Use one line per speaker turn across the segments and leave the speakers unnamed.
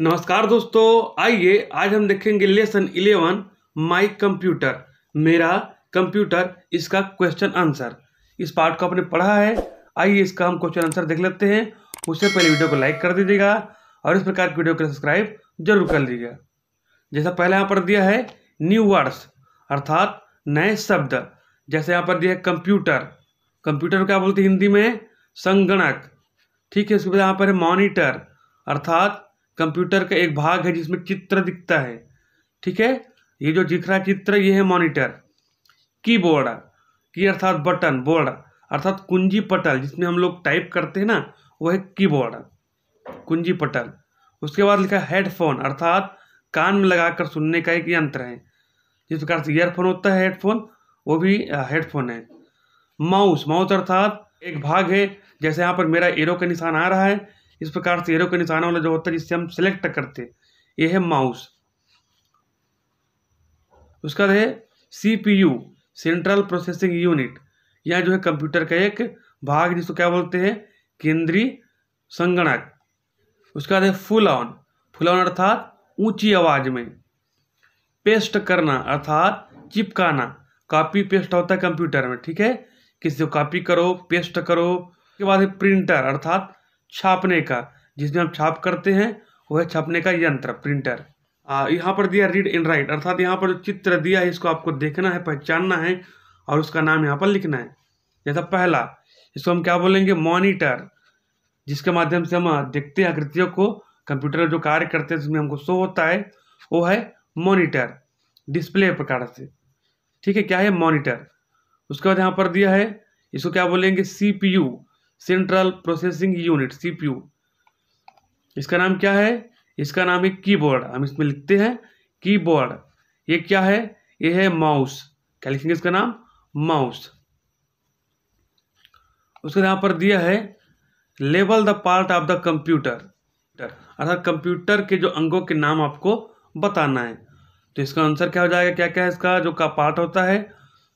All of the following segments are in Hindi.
नमस्कार दोस्तों आइए आज हम देखेंगे लेसन इलेवन माई कंप्यूटर मेरा कंप्यूटर इसका क्वेश्चन आंसर इस पार्ट को आपने पढ़ा है आइए इसका हम क्वेश्चन आंसर देख लेते हैं उससे पहले वीडियो को लाइक कर दीजिएगा और इस प्रकार की वीडियो को सब्सक्राइब जरूर कर लीजिएगा जैसा पहले यहाँ पर दिया है न्यू वर्ड्स अर्थात नए शब्द जैसे यहाँ पर दिया है कंप्यूटर कंप्यूटर क्या बोलते हैं हिंदी में संगणक ठीक है उसके बाद यहाँ पर है मॉनिटर अर्थात कंप्यूटर का एक भाग है जिसमें चित्र दिखता है ठीक है ये जो दिख रहा चित्र ये है मॉनिटर कीबोर्ड की अर्थात बटन बोर्ड अर्थात कुंजी पटल जिसमें हम लोग टाइप करते हैं ना वो है कीबोर्ड कुंजी पटल उसके बाद लिखा हेडफोन अर्थात कान में लगाकर सुनने का एक यंत्र है जिस प्रकार से ईयरफोन होता है हेडफोन वो भी हेडफोन है माउस माउस अर्थात एक भाग है जैसे यहाँ पर मेरा एरो का निशान आ रहा है इस प्रकार से एरो के निशान वाला जो होता है जिससे हम सिलेक्ट करते ये है माउस उसका है सीपीयू सेंट्रल प्रोसेसिंग यूनिट यह जो है कंप्यूटर का एक भाग जिसको क्या बोलते हैं केंद्रीय संगणक उसका बाद है फुल ऑन फुल ऑन अर्थात ऊंची आवाज में पेस्ट करना अर्थात चिपकाना कॉपी पेस्ट होता है कंप्यूटर में ठीक है किसी को कॉपी करो पेस्ट करो उसके बाद है प्रिंटर अर्थात छापने का जिसमें हम छाप करते हैं वह है छापने का यंत्र प्रिंटर यहाँ पर दिया रीड एंड राइट अर्थात यहाँ पर जो चित्र दिया है इसको आपको देखना है पहचानना है और उसका नाम यहाँ पर लिखना है जैसा पहला इसको हम क्या बोलेंगे मॉनिटर जिसके माध्यम से हम देखते हैं आकृतियों को कंप्यूटर जो कार्य करते हैं जिसमें हमको शो होता है वो है मॉनिटर डिस्प्ले प्रकार से ठीक है क्या है मॉनिटर उसके बाद यहाँ पर दिया है इसको क्या बोलेंगे C P U central processing unit CPU इसका नाम क्या है इसका नाम है कीबोर्ड हम इसमें लिखते हैं कीबोर्ड ये क्या है ये है माउस क्या लिखेंगे इसका नाम माउस उसके यहाँ पर दिया है label the part of the computer अर्थात कंप्यूटर के जो अंगों के नाम आपको बताना है तो इसका आंसर क्या हो जाएगा क्या क्या है इसका जो का पार्ट होता है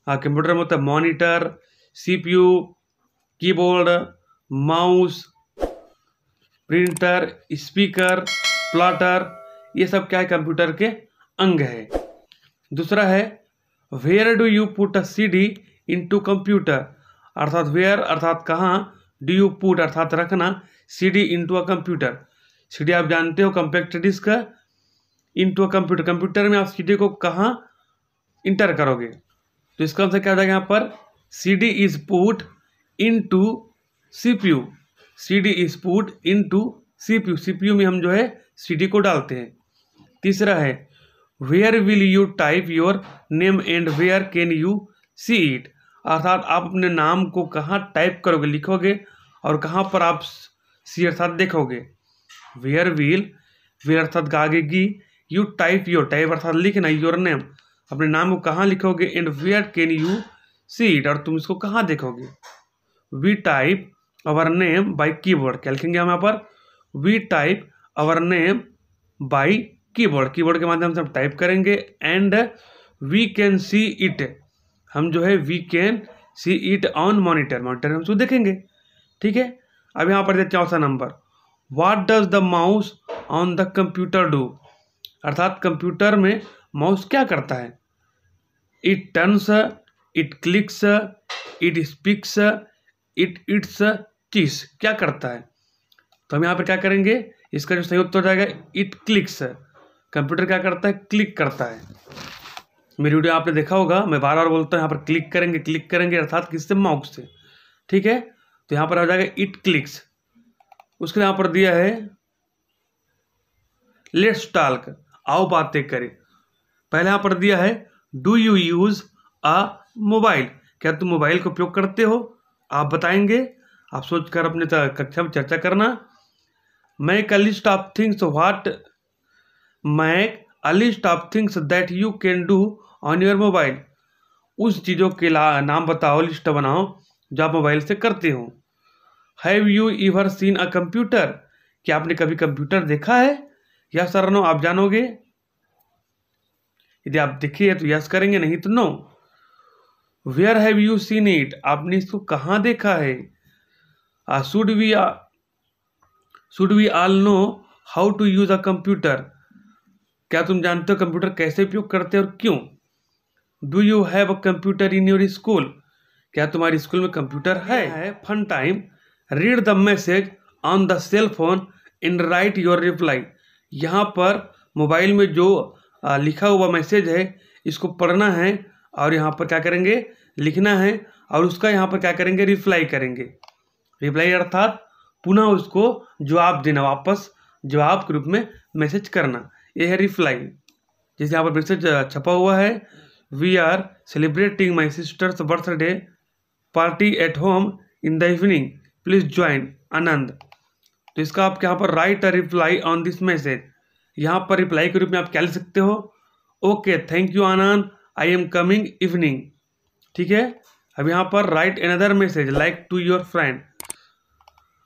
हाँ कंप्यूटर में होता है monitor CPU keyboard mouse printer speaker plotter ये सब क्या है कंप्यूटर के अंग है दूसरा है where do you put a C D into computer अर्थात वेयर अर्थात कहाँ डू यू पुट अर्थात रखना C D into a computer C D आप जानते हो compact disk into a computer computer में आप सी डी को कहाँ इंटर करोगे तो इसका आंसर मतलब क्या हो जाएगा यहाँ पर C D is put into C P U C D is put into C P U C P U में हम जो है सी डी को डालते हैं तीसरा है where will you type your name and where can you see it अर्थात आप अपने नाम को कहाँ टाइप करोगे लिखोगे और कहाँ पर आप सी अर्थात देखोगे वेयर विल वेयर अर्थात गागेगी की यू टाइप योर टाइप अर्थात लिखना योर नेम अपने नाम को कहाँ लिखोगे and where can you see it और तुम इसको कहाँ देखोगे we type our name by keyboard क्या लिखेंगे हम यहाँ पर we type our name by keyboard keyboard के माध्यम से हम टाइप करेंगे and we can see it हम जो है we can see it on monitor monitor हम उसको देखेंगे ठीक है अब यहाँ पर चौथा number what does the mouse on the computer do अर्थात कंप्यूटर में माउस क्या करता है it turns it clicks it speaks it it's किस क्या करता है तो हम यहाँ पर क्या करेंगे इसका जो सही उत्तर हो जाएगा इट क्लिक्स कंप्यूटर क्या करता है क्लिक करता है मेरी वीडियो आपने देखा होगा मैं बार बार बोलता हूँ यहाँ पर क्लिक करेंगे क्लिक करेंगे अर्थात किससे माउस से ठीक है तो यहाँ पर हो जाएगा इट क्लिक्स उसके यहाँ पर दिया है लेट्स टाल्क आओ बातें करें पहले यहाँ पर दिया है do you use a mobile क्या तुम मोबाइल का उपयोग करते हो आप बताएंगे आप सोच कर अपने कक्षा में चर्चा करना make a list of things what make a list of things that you can do on your mobile उस चीज़ों के नाम बताओ लिस्ट बनाओ जो आप मोबाइल से करते हो have you ever seen a computer क्या आपने कभी कंप्यूटर देखा है या सर नो आप जानोगे यदि आप देखिए तो यस करेंगे नहीं तो no where have you seen it आपने इसको कहाँ देखा है uh, should we uh, should we all know how to use a computer क्या तुम जानते हो कंप्यूटर कैसे उपयोग करते हो और क्यों do you have a computer in your school क्या तुम्हारे स्कूल में कंप्यूटर है fun time read the message on the cell phone and write your reply यहाँ पर मोबाइल में जो uh, लिखा हुआ मैसेज है इसको पढ़ना है और यहाँ पर क्या करेंगे लिखना है और उसका यहाँ पर क्या करेंगे रिप्लाई करेंगे रिप्लाई अर्थात पुनः उसको जवाब देना वापस जवाब के रूप में मैसेज करना ये है रिप्लाई जैसे यहाँ पर मैसेज छपा हुआ है we are celebrating my sister's birthday party at home in the evening please join Anand तो इसका आप यहाँ पर write a reply on this message यहाँ पर रिप्लाई के रूप में आप क्या लिख सकते हो okay thank you Anand I am coming evening ठीक है अब यहाँ पर write another message like to your friend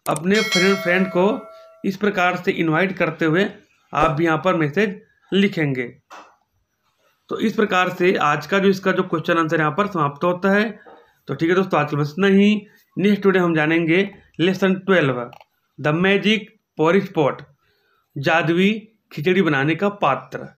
अपने फ्रेंड फ्रेंड को इस प्रकार से इनवाइट करते हुए आप भी यहाँ पर मैसेज लिखेंगे तो इस प्रकार से आज का जो इसका जो क्वेश्चन आंसर यहाँ पर समाप्त होता है तो ठीक है दोस्तों आज के बस नहीं नेक्स्ट टूडे हम जानेंगे lesson twelve the magic porridge pot pot जादवी खिचड़ी बनाने का पात्र